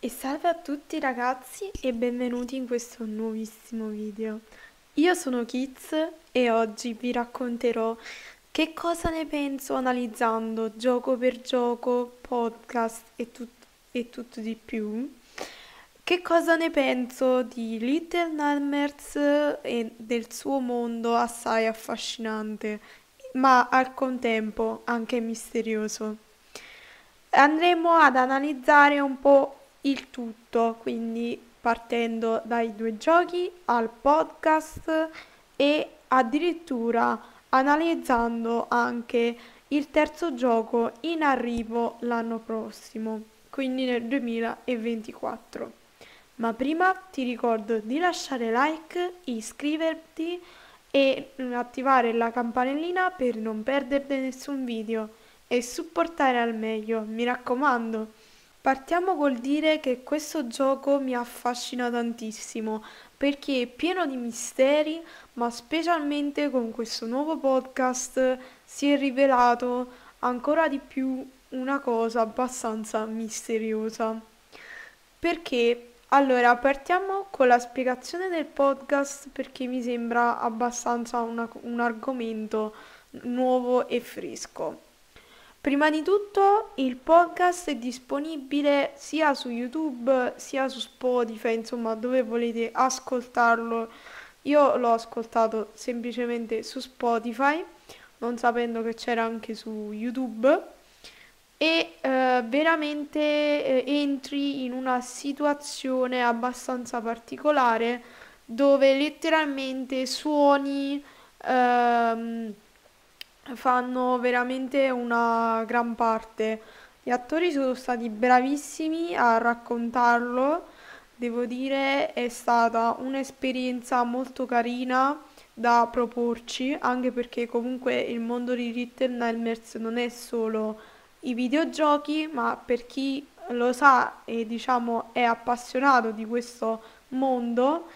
E salve a tutti ragazzi e benvenuti in questo nuovissimo video. Io sono Kids e oggi vi racconterò che cosa ne penso analizzando gioco per gioco, podcast e, tut e tutto di più. Che cosa ne penso di Little Nightmares e del suo mondo assai affascinante, ma al contempo anche misterioso. Andremo ad analizzare un po' il tutto, quindi partendo dai due giochi al podcast e addirittura analizzando anche il terzo gioco in arrivo l'anno prossimo, quindi nel 2024. Ma prima ti ricordo di lasciare like, iscriverti e attivare la campanellina per non perdere nessun video e supportare al meglio, mi raccomando. Partiamo col dire che questo gioco mi affascina tantissimo perché è pieno di misteri, ma specialmente con questo nuovo podcast si è rivelato ancora di più una cosa abbastanza misteriosa. Perché? Allora, partiamo con la spiegazione del podcast perché mi sembra abbastanza una, un argomento nuovo e fresco. Prima di tutto il podcast è disponibile sia su YouTube sia su Spotify, insomma dove volete ascoltarlo. Io l'ho ascoltato semplicemente su Spotify, non sapendo che c'era anche su YouTube e eh, veramente eh, entri in una situazione abbastanza particolare dove letteralmente suoni ehm, fanno veramente una gran parte. Gli attori sono stati bravissimi a raccontarlo, devo dire è stata un'esperienza molto carina da proporci, anche perché comunque il mondo di Little Nightmares non è solo i videogiochi, ma per chi lo sa e diciamo è appassionato di questo mondo,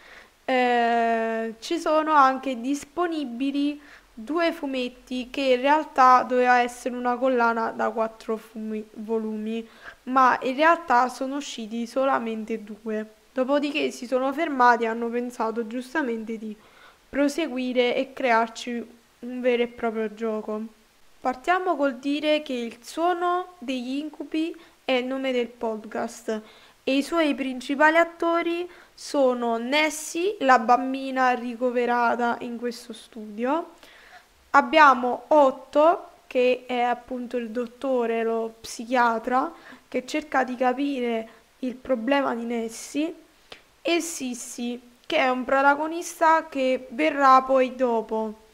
eh, ci sono anche disponibili due fumetti che in realtà doveva essere una collana da quattro fumi- volumi, ma in realtà sono usciti solamente due. Dopodiché si sono fermati e hanno pensato giustamente di proseguire e crearci un vero e proprio gioco. Partiamo col dire che il suono degli incubi è il nome del podcast e i suoi principali attori sono Nessie, la bambina ricoverata in questo studio, Abbiamo Otto, che è appunto il dottore, lo psichiatra, che cerca di capire il problema di Nessie, e Sissi, che è un protagonista che verrà poi dopo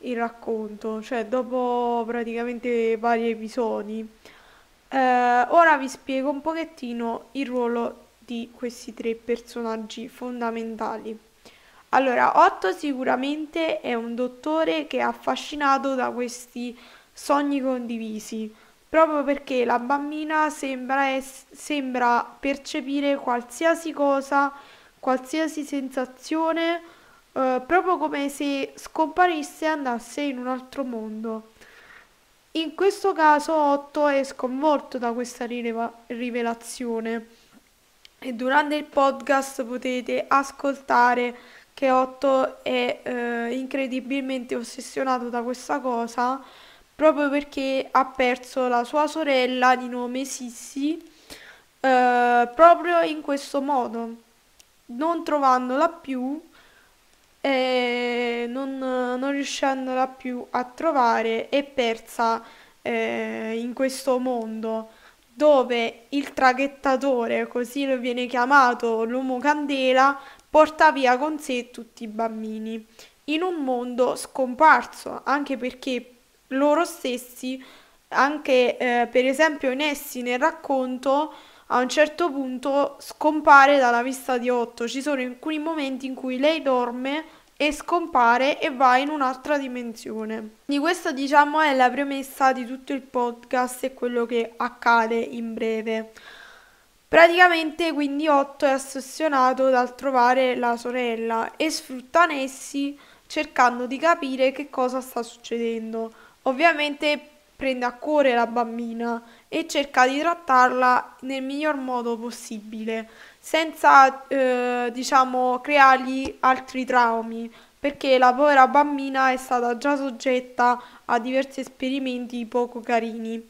il racconto, cioè dopo praticamente vari episodi. Eh, ora vi spiego un pochettino il ruolo di questi tre personaggi fondamentali. Allora, Otto sicuramente è un dottore che è affascinato da questi sogni condivisi, proprio perché la bambina sembra, es- sembra percepire qualsiasi cosa, qualsiasi sensazione, eh, proprio come se scomparisse e andasse in un altro mondo. In questo caso Otto è sconvolto da questa rileva- rivelazione e durante il podcast potete ascoltare che Otto è eh, incredibilmente ossessionato da questa cosa proprio perché ha perso la sua sorella di nome Sissi eh, proprio in questo modo, non trovandola più eh, non, non, riuscendola più a trovare è persa eh, in questo mondo dove il traghettatore, così lo viene chiamato l'uomo candela, porta via con sé tutti i bambini, in un mondo scomparso, anche perché loro stessi, anche eh, per esempio Nessi nel racconto, a un certo punto scompare dalla vista di Otto. Ci sono alcuni momenti in cui lei dorme e scompare e va in un'altra dimensione. Quindi questa diciamo è la premessa di tutto il podcast e quello che accade in breve. Praticamente quindi Otto è ossessionato dal trovare la sorella e sfrutta Nessie cercando di capire che cosa sta succedendo. Ovviamente prende a cuore la bambina e cerca di trattarla nel miglior modo possibile, senza eh, diciamo creargli altri traumi, perché la povera bambina è stata già soggetta a diversi esperimenti poco carini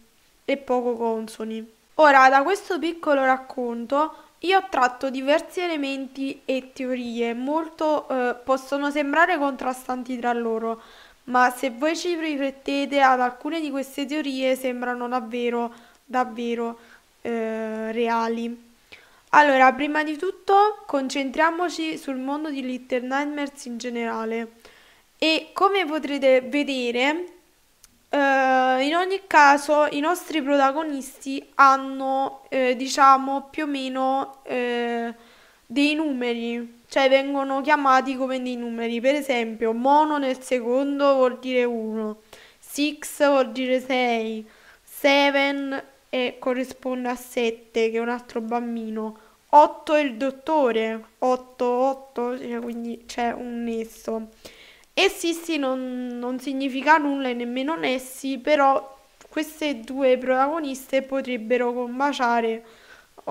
e poco consoni. Ora, da questo piccolo racconto io ho tratto diversi elementi e teorie, molto eh, possono sembrare contrastanti tra loro, ma se voi ci riflettete ad alcune di queste teorie sembrano davvero, davvero eh, reali. Allora, prima di tutto concentriamoci sul mondo di Little Nightmares in generale. E come potrete vedere, eh, in ogni caso, i nostri protagonisti hanno, eh, diciamo, più o meno eh, dei numeri, cioè vengono chiamati come dei numeri. Per esempio, mono nel secondo vuol dire 1, 6 vuol dire 6, 7 e corrisponde a 7, che è un altro bambino. 8 è il dottore, 8, 8, cioè, quindi c'è un nesso. Essi eh non, non significa nulla e nemmeno Nessi, però queste due protagoniste potrebbero combaciare. Uh,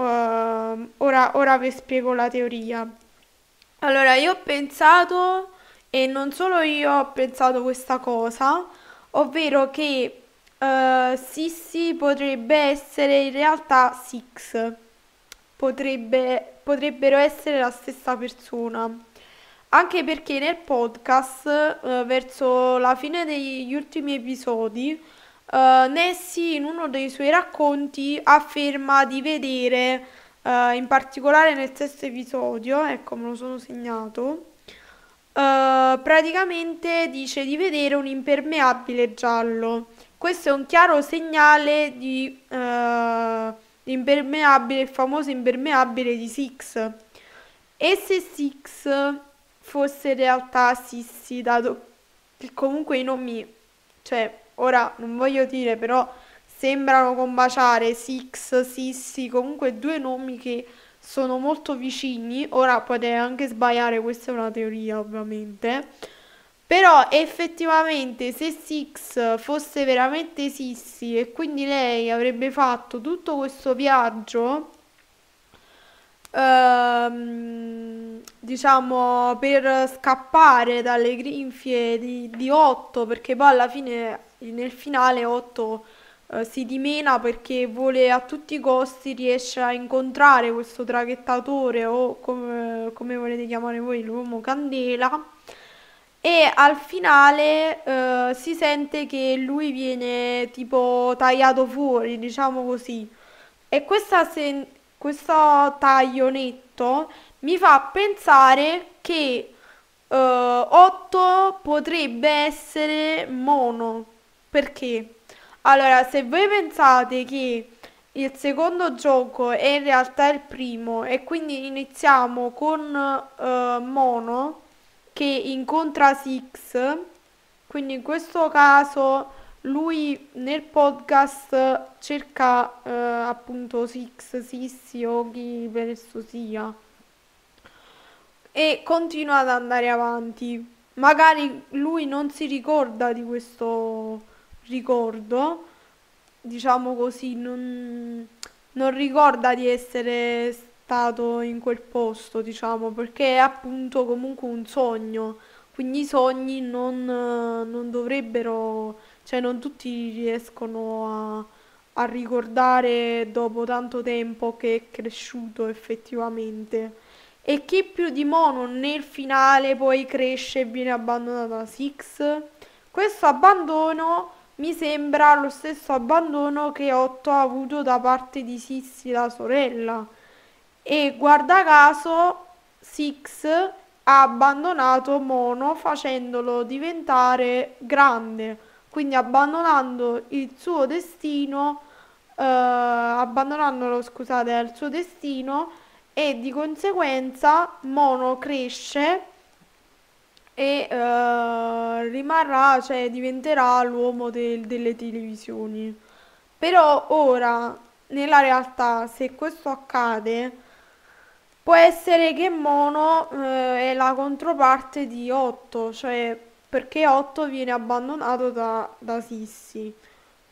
ora, ora vi spiego la teoria. Allora, io ho pensato, e non solo io ho pensato questa cosa, ovvero che uh, Sissi potrebbe essere in realtà Six, potrebbe, potrebbero essere la stessa persona. Anche perché nel podcast, eh, verso la fine degli ultimi episodi, eh, Nessie in uno dei suoi racconti afferma di vedere, eh, in particolare nel sesto episodio, ecco me lo sono segnato, eh, praticamente dice di vedere un impermeabile giallo. Questo è un chiaro segnale di eh, impermeabile, il famoso impermeabile di Six. E se Six fosse in realtà Sissi, dato che comunque i nomi, cioè ora non voglio dire, però sembrano combaciare Six, Sissi, comunque due nomi che sono molto vicini. Ora potete anche sbagliare, questa è una teoria ovviamente. Però effettivamente se Six fosse veramente Sissi e quindi lei avrebbe fatto tutto questo viaggio ehm, diciamo per scappare dalle grinfie di, di, Otto perché poi alla fine nel finale Otto eh, si dimena perché vuole a tutti i costi riesce a incontrare questo traghettatore o com come volete chiamare voi l'uomo candela e al finale eh, si sente che lui viene tipo tagliato fuori, diciamo così. E questa sen questo taglio netto mi fa pensare che uh, eh, 8 potrebbe essere mono. Perché? Allora, se voi pensate che il secondo gioco è in realtà il primo e quindi iniziamo con uh, mono che incontra 6 quindi in questo caso lui nel podcast cerca eh, appunto Six, Sissi o chi per esso sia e continua ad andare avanti. Magari lui non si ricorda di questo ricordo, diciamo così, non, non ricorda di essere stato in quel posto, diciamo, perché è appunto comunque un sogno. Quindi i sogni non, non dovrebbero, cioè non tutti riescono a, a ricordare dopo tanto tempo che è cresciuto effettivamente. E chi più di Mono nel finale poi cresce e viene abbandonato da Six? Questo abbandono mi sembra lo stesso abbandono che Otto ha avuto da parte di Sissi la sorella. E guarda caso Six ha abbandonato Mono facendolo diventare grande, quindi abbandonando il suo destino, eh, abbandonandolo scusate, al suo destino e di conseguenza Mono cresce e eh, rimarrà, cioè diventerà l'uomo del, delle televisioni. Però ora, nella realtà, se questo accade, può essere che mono eh, è la controparte di 8, cioè perché 8 viene abbandonato da, da Sissi.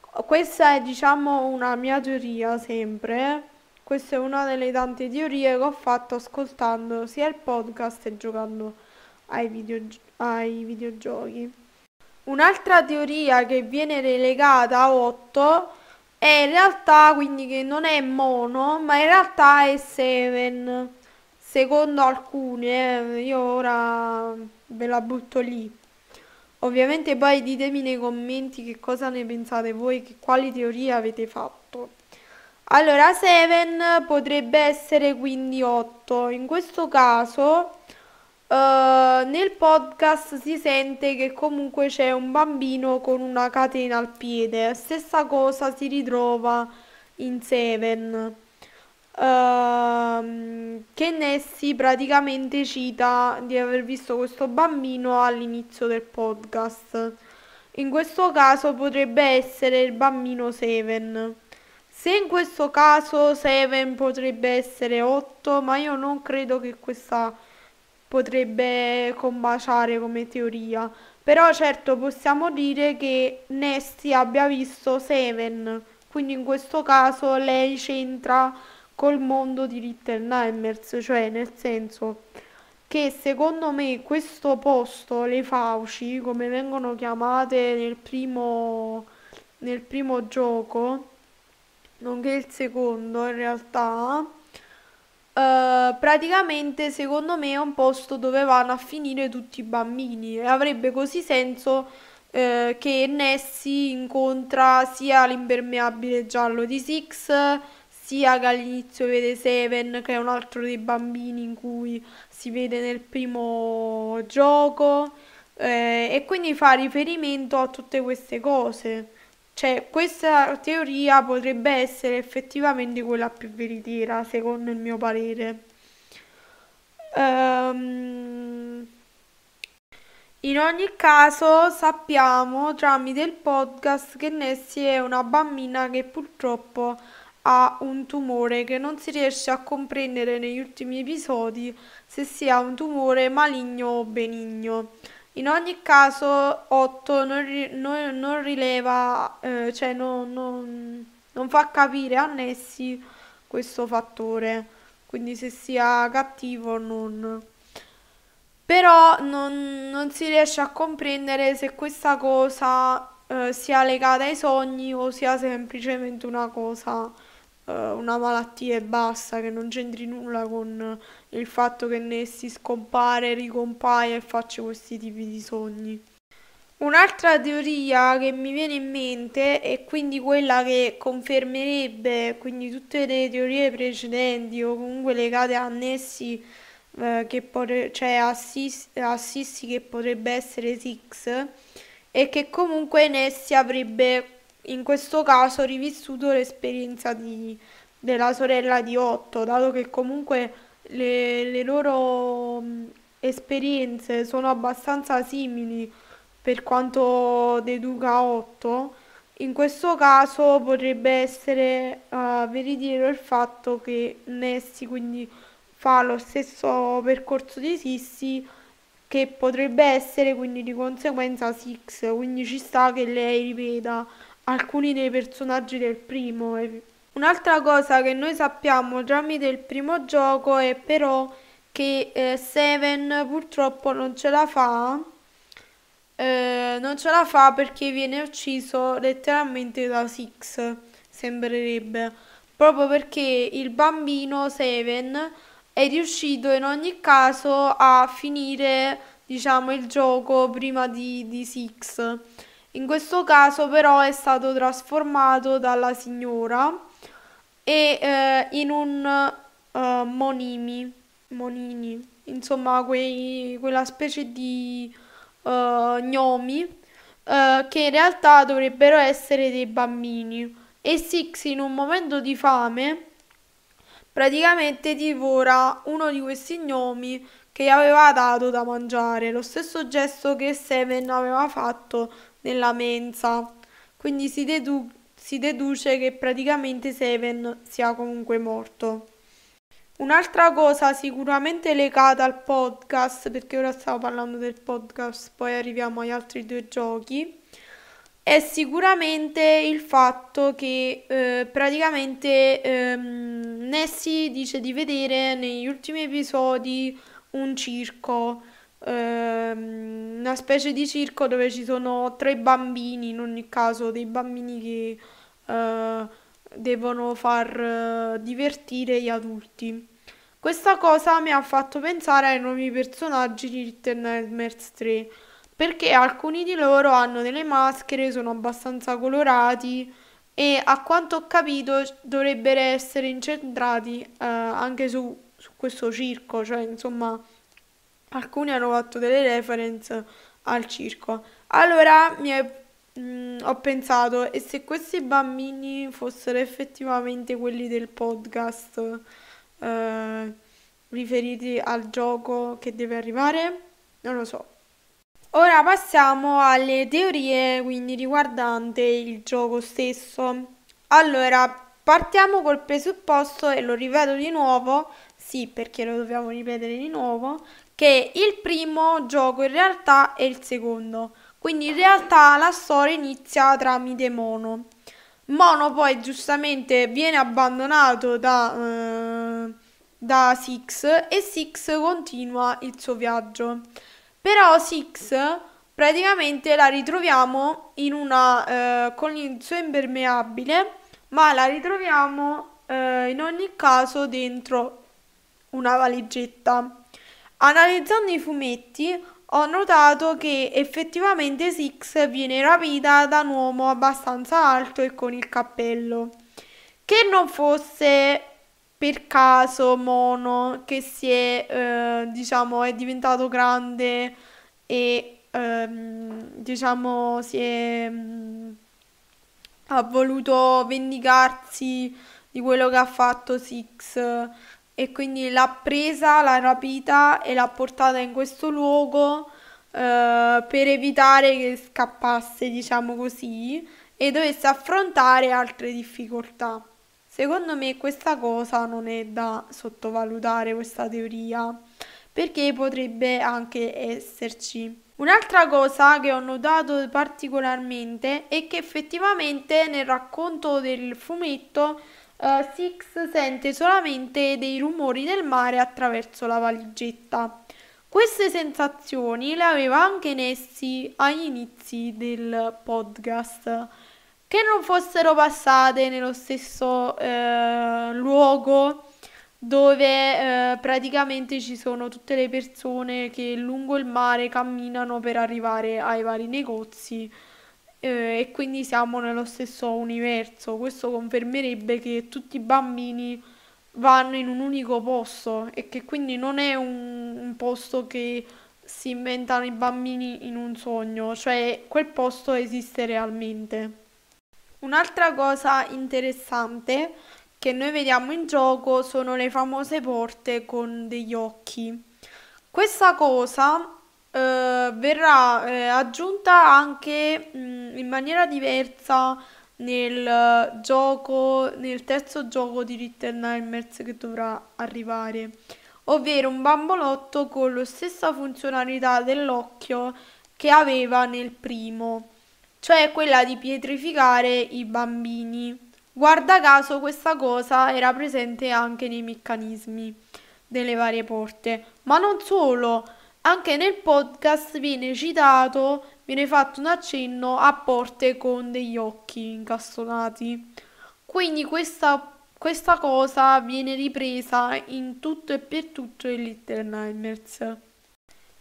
Questa è diciamo una mia teoria sempre, questa è una delle tante teorie che ho fatto ascoltando sia il podcast e giocando ai, video, ai videogiochi. Un'altra teoria che viene relegata a 8 è in realtà quindi che non è mono ma in realtà è 7 secondo alcune, eh, io ora ve la butto lì. Ovviamente poi ditemi nei commenti che cosa ne pensate voi, che quali teorie avete fatto. Allora 7 potrebbe essere quindi 8. In questo caso eh, nel podcast si sente che comunque c'è un bambino con una catena al piede. Stessa cosa si ritrova in Seven. Ehm, che Nessie praticamente cita di aver visto questo bambino all'inizio del podcast. In questo caso potrebbe essere il bambino Seven. Se in questo caso 7 potrebbe essere 8, ma io non credo che questa potrebbe combaciare come teoria. Però certo possiamo dire che Nessie abbia visto 7, quindi in questo caso lei c'entra col mondo di Little cioè nel senso che secondo me questo posto, le fauci, come vengono chiamate nel primo, nel primo gioco, nonché il secondo in realtà, Uh, praticamente secondo me è un posto dove vanno a finire tutti i bambini e avrebbe così senso uh, che Nessie incontra sia l'impermeabile giallo di Six sia che all'inizio vede Seven, che è un altro dei bambini in cui si vede nel primo gioco, eh, e quindi fa riferimento a tutte queste cose. Cioè, questa teoria potrebbe essere effettivamente quella più veritiera, secondo il mio parere. Um, in ogni caso sappiamo tramite il podcast che Nessie è una bambina che purtroppo ha un tumore che non si riesce a comprendere negli ultimi episodi se sia un tumore maligno o benigno. In ogni caso 8 non, non, non rileva, eh, cioè non, non, fa capire a Nessi questo fattore, quindi se sia cattivo o non. Però non, si riesce a comprendere se questa cosa eh, sia legata ai sogni o sia semplicemente una cosa eh, una malattia e basta, che non c'entri nulla con il fatto che Nessi scompare, ricompaia e faccia questi tipi di sogni. Un'altra teoria che mi viene in mente e quindi quella che confermerebbe quindi tutte le teorie precedenti o comunque legate a Nessi eh, che potre- cioè a che potrebbe essere Six è che comunque Nessi avrebbe in questo caso rivissuto l'esperienza di, della sorella di Otto, dato che comunque le, le loro mh, esperienze sono abbastanza simili per quanto deduca Otto, in questo caso potrebbe essere uh, veritiero il fatto che Nessi quindi fa lo stesso percorso di Sissi che potrebbe essere quindi di conseguenza Six, quindi ci sta che lei ripeta alcuni dei personaggi del primo. Un'altra cosa che noi sappiamo tramite il primo gioco è però che eh, Seven purtroppo non ce la fa. Eh, non ce la fa perché viene ucciso letteralmente da Six, sembrerebbe. Proprio perché il bambino Seven è riuscito in ogni caso a finire diciamo il gioco prima di, di Six. In questo caso però è stato trasformato dalla signora e, eh, in un uh, monimi, monini, insomma quei, quella specie di uh, gnomi uh, che in realtà dovrebbero essere dei bambini. E Six in un momento di fame praticamente divora uno di questi gnomi che gli aveva dato da mangiare, lo stesso gesto che Seven aveva fatto nella mensa. Quindi si, dedu- si deduce che praticamente Seven sia comunque morto. Un'altra cosa sicuramente legata al podcast, perché ora stavo parlando del podcast, poi arriviamo agli altri due giochi, è sicuramente il fatto che eh, praticamente ehm, Nessie dice di vedere negli ultimi episodi un circo ehm, una specie di circo dove ci sono tre bambini, in ogni caso dei bambini che eh, devono far eh, divertire gli adulti. Questa cosa mi ha fatto pensare ai nuovi personaggi di Little Nightmares 3, perché alcuni di loro hanno delle maschere, sono abbastanza colorati e a quanto ho capito dovrebbero essere incentrati eh, anche su, su questo circo, cioè insomma alcuni hanno fatto delle reference al circo. Allora mi è, mh, mm, ho pensato, e se questi bambini fossero effettivamente quelli del podcast eh, riferiti al gioco che deve arrivare? Non lo so. Ora passiamo alle teorie quindi riguardante il gioco stesso. Allora, partiamo col presupposto e lo ripeto di nuovo, sì perché lo dobbiamo ripetere di nuovo, che il primo gioco in realtà è il secondo, quindi in realtà la storia inizia tramite Mono. Mono poi giustamente viene abbandonato da, eh, da Six e Six continua il suo viaggio. Però Six praticamente la ritroviamo in una, eh, con il suo impermeabile, ma la ritroviamo eh, in ogni caso dentro una valigetta. Analizzando i fumetti ho notato che effettivamente Six viene rapita da un uomo abbastanza alto e con il cappello. Che non fosse per caso Mono che si è, eh, diciamo, è diventato grande e ehm, diciamo si è mm, ha voluto vendicarsi di quello che ha fatto Six e quindi l'ha presa, l'ha rapita e l'ha portata in questo luogo eh, per evitare che scappasse, diciamo così, e dovesse affrontare altre difficoltà. Secondo me questa cosa non è da sottovalutare questa teoria, perché potrebbe anche esserci. Un'altra cosa che ho notato particolarmente è che effettivamente nel racconto del fumetto uh, Six sente solamente dei rumori del mare attraverso la valigetta. Queste sensazioni le aveva anche Nessi agli inizi del podcast. Che non fossero passate nello stesso eh, luogo dove eh, praticamente ci sono tutte le persone che lungo il mare camminano per arrivare ai vari negozi eh, e quindi siamo nello stesso universo. Questo confermerebbe che tutti i bambini vanno in un unico posto e che quindi non è un, un posto che si inventano i bambini in un sogno, cioè quel posto esiste realmente. Un'altra cosa interessante che noi vediamo in gioco sono le famose porte con degli occhi. Questa cosa eh, verrà eh, aggiunta anche mh, mm, in maniera diversa nel eh, gioco, nel terzo gioco di Little Nightmares che dovrà arrivare, ovvero un bambolotto con la stessa funzionalità dell'occhio che aveva nel primo, cioè quella di pietrificare i bambini. Guarda caso questa cosa era presente anche nei meccanismi delle varie porte, ma non solo, anche nel podcast viene citato, viene fatto un accenno a porte con degli occhi incastonati. Quindi questa, questa cosa viene ripresa in tutto e per tutto il Little Nightmares.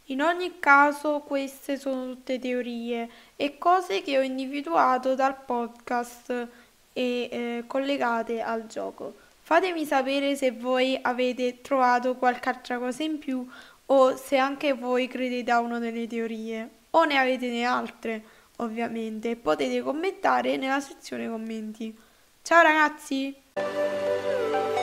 In ogni caso queste sono tutte teorie e cose che ho individuato dal podcast e eh, collegate al gioco. Fatemi sapere se voi avete trovato qualche altra cosa in più o se anche voi credete a una delle teorie o ne avete ne altre, ovviamente, potete commentare nella sezione commenti. Ciao ragazzi!